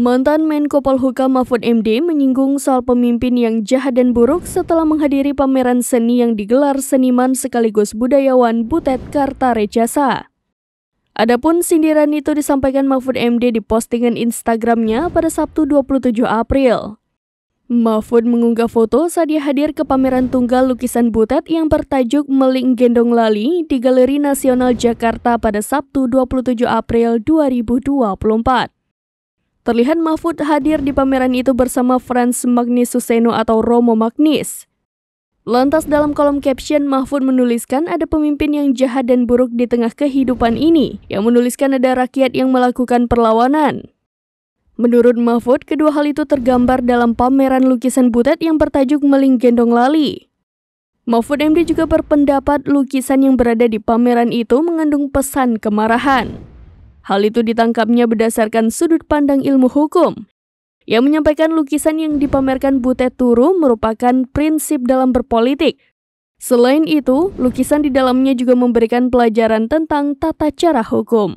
Mantan Menko Polhukam Mahfud MD menyinggung soal pemimpin yang jahat dan buruk setelah menghadiri pameran seni yang digelar seniman sekaligus budayawan Butet Kartarejasa. Adapun sindiran itu disampaikan Mahfud MD di postingan Instagramnya pada Sabtu 27 April. Mahfud mengunggah foto saat dia hadir ke pameran tunggal lukisan Butet yang bertajuk Meling Gendong Lali di Galeri Nasional Jakarta pada Sabtu 27 April 2024. Terlihat Mahfud hadir di pameran itu bersama Franz Magnis Suseno atau Romo Magnis. Lantas dalam kolom caption Mahfud menuliskan ada pemimpin yang jahat dan buruk di tengah kehidupan ini, yang menuliskan ada rakyat yang melakukan perlawanan. Menurut Mahfud, kedua hal itu tergambar dalam pameran lukisan butet yang bertajuk Meling Gendong Lali. Mahfud MD juga berpendapat lukisan yang berada di pameran itu mengandung pesan kemarahan. Hal itu ditangkapnya berdasarkan sudut pandang ilmu hukum. Yang menyampaikan lukisan yang dipamerkan Butet Turu merupakan prinsip dalam berpolitik. Selain itu, lukisan di dalamnya juga memberikan pelajaran tentang tata cara hukum.